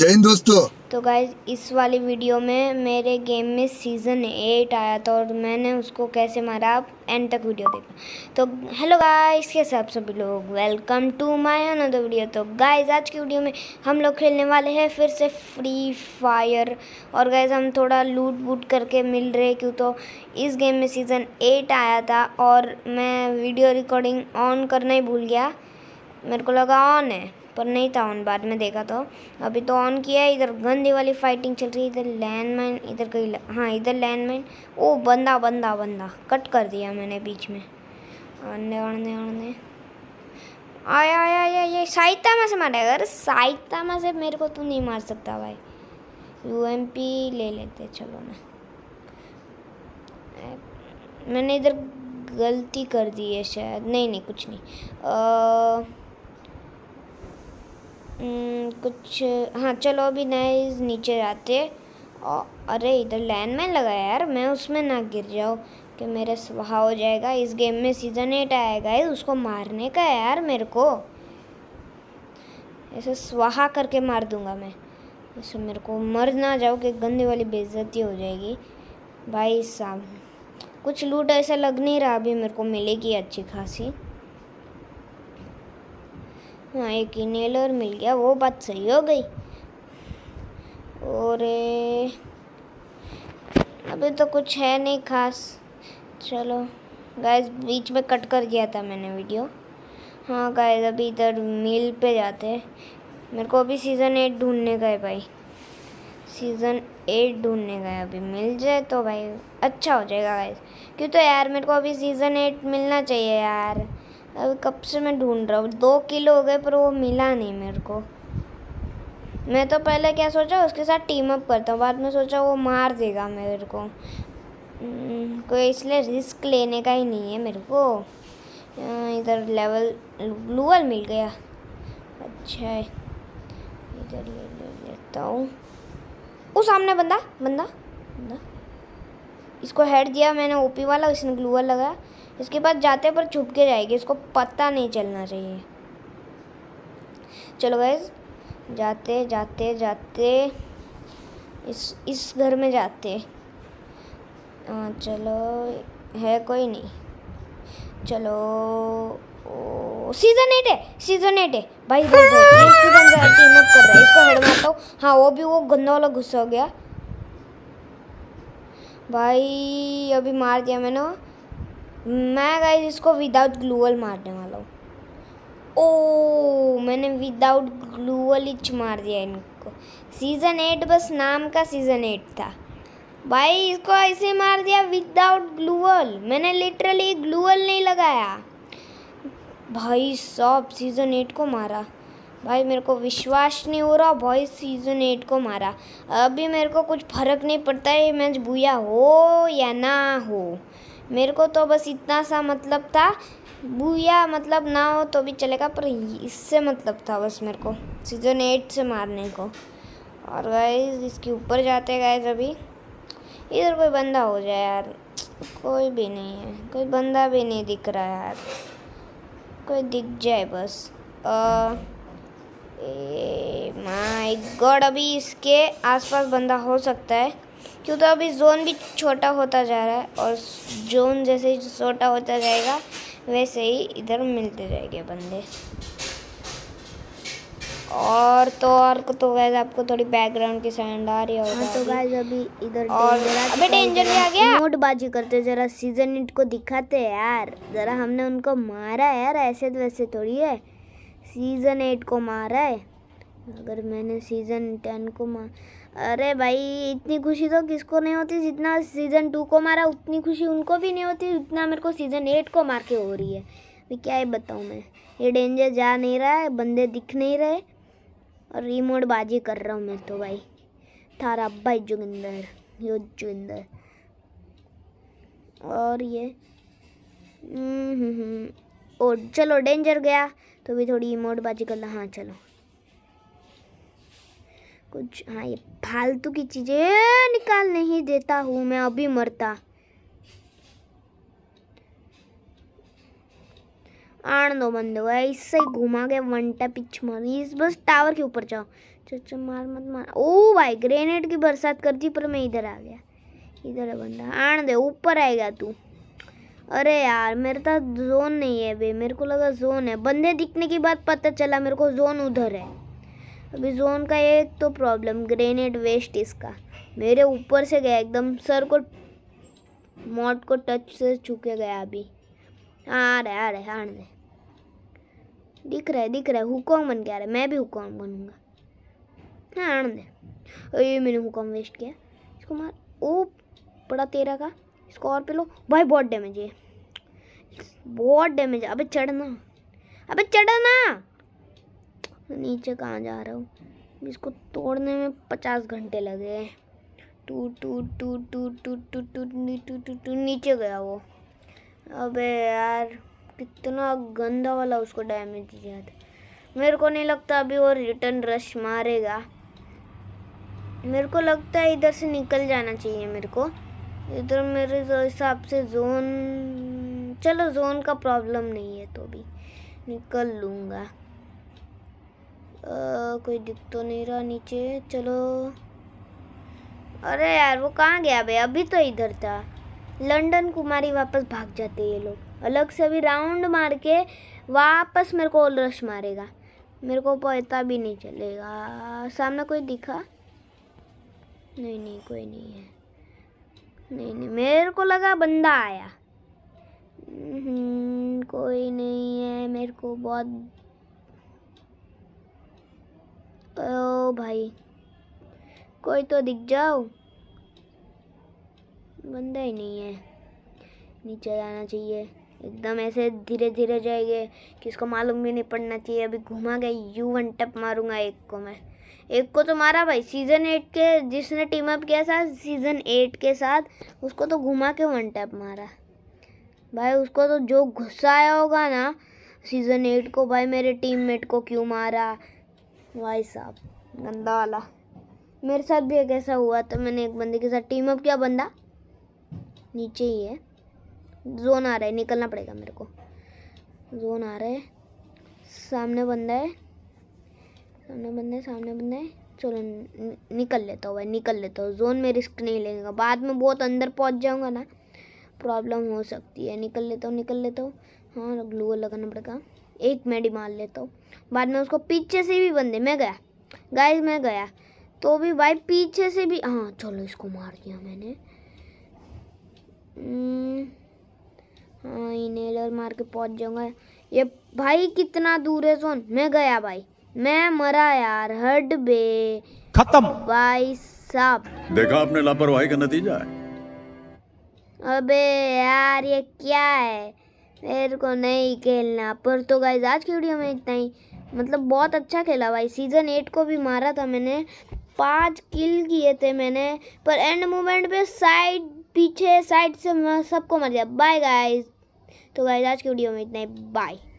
जय हिंद दोस्तों तो गाइज इस वाली वीडियो में मेरे गेम में सीज़न एट आया था और मैंने उसको कैसे मारा आप एंड तक वीडियो देखा तो हेलो गाइस के आप सभी लोग welcome to my another video तो गाइस आज की वीडियो में हम लोग खेलने वाले हैं फिर से फ्री फायर और गाइस हम थोड़ा लूट बूट करके मिल रहे क्यों तो इस गेम में सीज़न एट आया था और मैं वीडियो रिकॉर्डिंग ऑन करना ही भूल गया मेरे को लगा ऑन है पर नहीं था ऑन बाद में देखा तो अभी तो ऑन किया है इधर गंदी वाली फाइटिंग चल रही है इधर लैंड मैन इधर कहीं हाँ इधर लैंड मैन ओ बंदा बंदा बंदा कट कर दिया मैंने बीच में अन्य अन्य अन्य आया आया आया ये साइतामा से मारेगा अरे साइतामा से मेरे को तू तो नहीं मार सकता भाई यू पी ले लेते चलो ना मैंने इधर गलती कर दी है शायद नहीं नहीं कुछ नहीं आ... हम्म, कुछ हाँ चलो अभी नए नीचे जाते अरे इधर लैंड मैन लगाया यार मैं उसमें ना गिर जाऊँ कि मेरा सुबह हो जाएगा इस गेम में सीज़न एट आएगा है उसको मारने का है यार मेरे को ऐसे स्वाहा करके मार दूंगा मैं ऐसे मेरे को मर ना जाओ कि गंदी वाली बेइज्जती हो जाएगी भाई साहब कुछ लूट ऐसा लग नहीं रहा अभी मेरे को मिलेगी अच्छी खासी हाँ एक और मिल गया वो बात सही हो गई और अभी तो कुछ है नहीं खास चलो गाइस बीच में कट कर दिया था मैंने वीडियो हाँ गाइस अभी इधर मिल पे जाते हैं मेरे को अभी सीज़न एट ढूंढने गए भाई सीज़न एट ढूंढने गए अभी मिल जाए तो भाई अच्छा हो जाएगा गाइस क्यों तो यार मेरे को अभी सीज़न एट मिलना चाहिए यार अब कब से मैं ढूंढ रहा हूँ दो किलो हो गए पर वो मिला नहीं मेरे को मैं तो पहले क्या सोचा उसके साथ टीम अप करता हूँ बाद में सोचा वो मार देगा मेरे को हम्म, कोई इसलिए रिस्क लेने का ही नहीं है मेरे को अं, इधर लेवल लूअल मिल गया अच्छा इधर ये ले लेता हूँ वो सामने बंदा बंदा बंदा इसको हेड दिया मैंने ओपी वाला इसने ग्लूअर लगाया इसके बाद जाते पर छुप के जाएगी इसको पता नहीं चलना चाहिए चलो गैस जाते जाते जाते इस इस घर में जाते आ, चलो है कोई नहीं चलो सीजन एट है सीजन एट है भाई भाई, भाई, भाई, भाई, भाई, भाई, भाई, भाई, भाई, भाई, भाई, भाई, भाई, भाई अभी मार दिया मैंने मैं गाइस इसको विदाउट ग्लूअल मारने वाला हूँ ओ मैंने विदाउट ग्लूअल इच मार दिया इनको सीज़न एट बस नाम का सीज़न एट था भाई इसको ऐसे मार दिया विदाउट ग्लूअल मैंने लिटरली ग्लूअल नहीं लगाया भाई सब सीज़न एट को मारा भाई मेरे को विश्वास नहीं हो रहा भाई सीजन एट को मारा अभी मेरे को कुछ फर्क नहीं पड़ता है ये मैच भूया हो या ना हो मेरे को तो बस इतना सा मतलब था भूया मतलब ना हो तो भी चलेगा पर इससे मतलब था बस मेरे को सीजन एट से मारने को और भाई इसके ऊपर जाते गए अभी इधर कोई बंदा हो जाए यार कोई भी नहीं है कोई बंदा भी नहीं दिख रहा यार कोई दिख जाए बस आ, माय गॉड अभी इसके आसपास बंदा हो सकता है क्यों तो अभी जोन भी छोटा होता जा रहा है और जोन जैसे ही छोटा होता जाएगा वैसे ही इधर मिलते जाएंगे बंदे और तो और तो गैस आपको थोड़ी बैकग्राउंड की साउंड आ रही होगी हाँ तो गैस अभी इधर और अबे डेंजर में आ गया बाजी करते जरा सीजन इट को दिखाते यार जरा हमने उनको मारा यार ऐसे तो वैसे थोड़ी है सीज़न एट को मारा है अगर मैंने सीज़न टेन को मार अरे भाई इतनी खुशी तो किसको नहीं होती जितना सीज़न टू को मारा उतनी खुशी उनको भी नहीं होती जितना मेरे को सीज़न एट को मार के हो रही है अभी क्या ही बताऊँ मैं ये डेंजर जा नहीं रहा है बंदे दिख नहीं रहे और रिमोट बाजी कर रहा हूँ मैं तो भाई थारा भाई जोगिंदर यो जोगिंदर और ये ओ हम्म, हम्म, हम्म। चलो डेंजर गया तो भी थोड़ी इमोट बाजी कर ला हाँ चलो कुछ हाँ ये फालतू की चीज़ें निकाल नहीं देता हूँ मैं अभी मरता आनंद बंद हुआ इससे ही घुमा के वन पिछ पिच इस बस टावर के ऊपर जाओ चलो मार मत मार ओ भाई ग्रेनेड की बरसात कर दी पर मैं इधर आ गया इधर है बंदा दे ऊपर आएगा तू अरे यार मेरे पास जोन नहीं है अभी मेरे को लगा जोन है बंदे दिखने के बाद पता चला मेरे को जोन उधर है अभी जोन का एक तो प्रॉब्लम ग्रेनेड वेस्ट इसका मेरे ऊपर से गया एकदम सर को मॉट को टच से चुके गया अभी आ रहे आ रहे आ आने दिख रहा है दिख रहा है हुकॉम बन के आ रहा है मैं भी हुकॉम बनूंगा हाँ आने दे ये मैंने हुकॉम वेस्ट किया इसको मार ओ पड़ा तेरा का इसको और पे लो भाई बहुत डैमेज है बहुत डैमेज है अबे चढ़ना अबे चढ़ना नीचे कहाँ जा रहा हूँ इसको तोड़ने में पचास घंटे लगे हैं टूट टूट टूट टूट टूट टूट टूट टूट टूट नीचे गया वो अबे यार कितना गंदा वाला उसको डैमेज दिया था मेरे को नहीं लगता अभी वो रिटर्न रश मारेगा मेरे को लगता है इधर से निकल जाना चाहिए मेरे को इधर मेरे तो हिसाब से जोन चलो जोन का प्रॉब्लम नहीं है तो भी निकल लूँगा कोई दिख तो नहीं रहा नीचे चलो अरे यार वो कहाँ गया भाई अभी तो इधर था लंदन कुमारी वापस भाग जाते ये लोग अलग से अभी राउंड मार के वापस मेरे को ओल रश मारेगा मेरे को पता भी नहीं चलेगा सामने कोई दिखा नहीं नहीं कोई नहीं है नहीं नहीं मेरे को लगा बंदा आया हम्म, कोई नहीं है मेरे को बहुत ओ भाई कोई तो दिख जाओ बंदा ही नहीं है नीचे जाना चाहिए एकदम ऐसे धीरे धीरे जाएंगे कि इसको मालूम भी नहीं पड़ना चाहिए अभी घुमा गया यू वन टप मारूंगा एक को मैं एक को तो मारा भाई सीजन एट के जिसने टीम अप किया था सीजन एट के साथ उसको तो घुमा के वन टैप मारा भाई उसको तो जो गुस्सा आया होगा ना सीजन एट को भाई मेरे टीममेट को क्यों मारा भाई साहब गंदा वाला मेरे साथ भी एक ऐसा हुआ था मैंने एक बंदे के साथ टीम अप किया बंदा नीचे ही है जोन आ रहा है निकलना पड़ेगा मेरे को जोन आ रहा है सामने बंदा है सामने बंदे सामने बंदे चलो निकल लेता हूँ भाई निकल लेता हूँ जोन में रिस्क नहीं लेगा बाद में बहुत अंदर पहुँच जाऊँगा ना प्रॉब्लम हो सकती है निकल लेता हूँ निकल लेता हूँ हाँ ग्लूअर लगाना पड़ेगा एक मेडी मार लेता हूँ बाद में उसको पीछे से भी बंदे मैं गया गाय मैं गया तो भी भाई पीछे से भी हाँ चलो इसको मार दिया मैंने हम्म, हाँ इन्हेलर मार के पहुँच जाऊँगा ये भाई कितना दूर है जोन मैं गया भाई मैं मरा यार हड बे खत्म भाई साहब देखा आपने लापरवाही का नतीजा है अबे यार ये क्या है मेरे को नहीं खेलना पर तो गाइज आज की वीडियो में इतना ही मतलब बहुत अच्छा खेला भाई सीज़न एट को भी मारा था मैंने पांच किल किए थे मैंने पर एंड मोमेंट पे साइड पीछे साइड से सबको मर गया बाय गाइज तो गाइज आज की वीडियो में इतना ही बाय